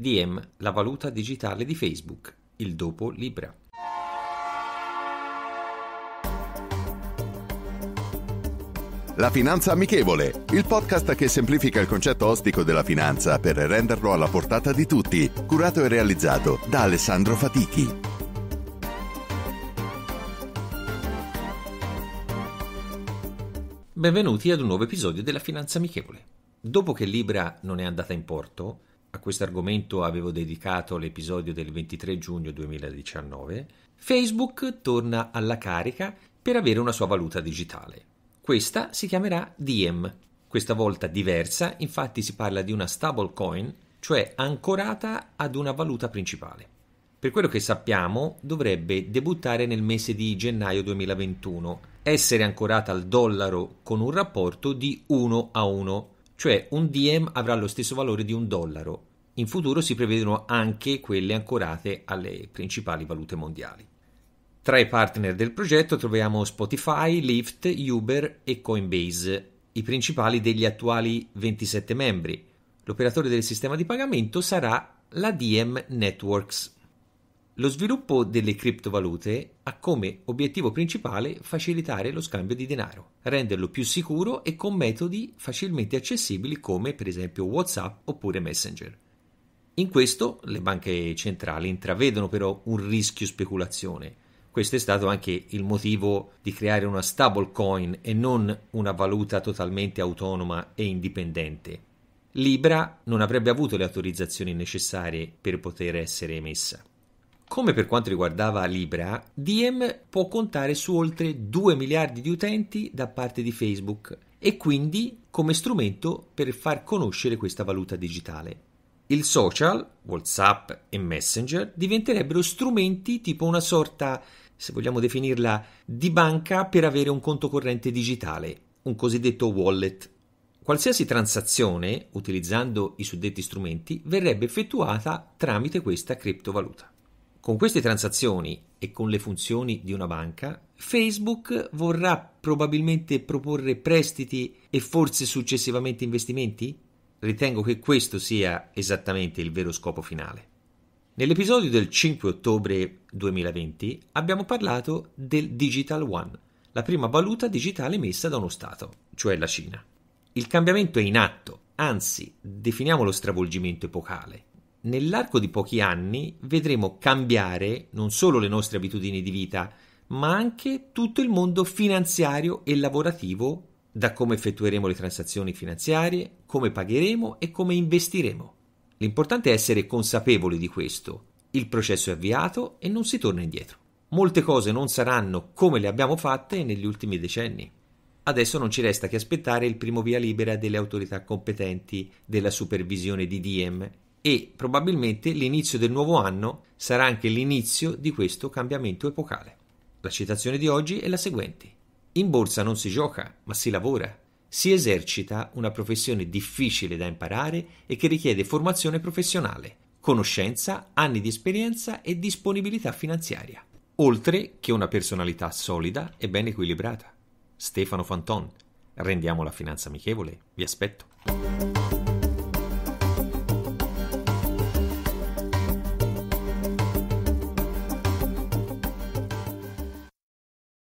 DM, la valuta digitale di Facebook, il dopo Libra. La Finanza Amichevole, il podcast che semplifica il concetto ostico della finanza per renderlo alla portata di tutti, curato e realizzato da Alessandro Fatichi. Benvenuti ad un nuovo episodio della Finanza Amichevole. Dopo che Libra non è andata in porto, a questo argomento avevo dedicato l'episodio del 23 giugno 2019, Facebook torna alla carica per avere una sua valuta digitale. Questa si chiamerà Diem, questa volta diversa, infatti si parla di una stablecoin, cioè ancorata ad una valuta principale. Per quello che sappiamo, dovrebbe debuttare nel mese di gennaio 2021, essere ancorata al dollaro con un rapporto di 1 a 1 cioè un diem avrà lo stesso valore di un dollaro. In futuro si prevedono anche quelle ancorate alle principali valute mondiali. Tra i partner del progetto troviamo Spotify, Lyft, Uber e Coinbase, i principali degli attuali 27 membri. L'operatore del sistema di pagamento sarà la DM Networks. Lo sviluppo delle criptovalute ha come obiettivo principale facilitare lo scambio di denaro, renderlo più sicuro e con metodi facilmente accessibili come per esempio WhatsApp oppure Messenger. In questo le banche centrali intravedono però un rischio speculazione. Questo è stato anche il motivo di creare una stablecoin e non una valuta totalmente autonoma e indipendente. Libra non avrebbe avuto le autorizzazioni necessarie per poter essere emessa. Come per quanto riguardava Libra, DM può contare su oltre 2 miliardi di utenti da parte di Facebook e quindi come strumento per far conoscere questa valuta digitale. Il social, WhatsApp e Messenger diventerebbero strumenti tipo una sorta, se vogliamo definirla, di banca per avere un conto corrente digitale, un cosiddetto wallet. Qualsiasi transazione utilizzando i suddetti strumenti verrebbe effettuata tramite questa criptovaluta. Con queste transazioni e con le funzioni di una banca, Facebook vorrà probabilmente proporre prestiti e forse successivamente investimenti? Ritengo che questo sia esattamente il vero scopo finale. Nell'episodio del 5 ottobre 2020 abbiamo parlato del Digital One, la prima valuta digitale emessa da uno Stato, cioè la Cina. Il cambiamento è in atto, anzi definiamolo stravolgimento epocale nell'arco di pochi anni vedremo cambiare non solo le nostre abitudini di vita, ma anche tutto il mondo finanziario e lavorativo, da come effettueremo le transazioni finanziarie, come pagheremo e come investiremo. L'importante è essere consapevoli di questo. Il processo è avviato e non si torna indietro. Molte cose non saranno come le abbiamo fatte negli ultimi decenni. Adesso non ci resta che aspettare il primo via libera delle autorità competenti della supervisione di Diem e probabilmente l'inizio del nuovo anno sarà anche l'inizio di questo cambiamento epocale. La citazione di oggi è la seguente. In borsa non si gioca, ma si lavora. Si esercita una professione difficile da imparare e che richiede formazione professionale, conoscenza, anni di esperienza e disponibilità finanziaria, oltre che una personalità solida e ben equilibrata. Stefano Fanton, rendiamo la finanza amichevole, vi aspetto.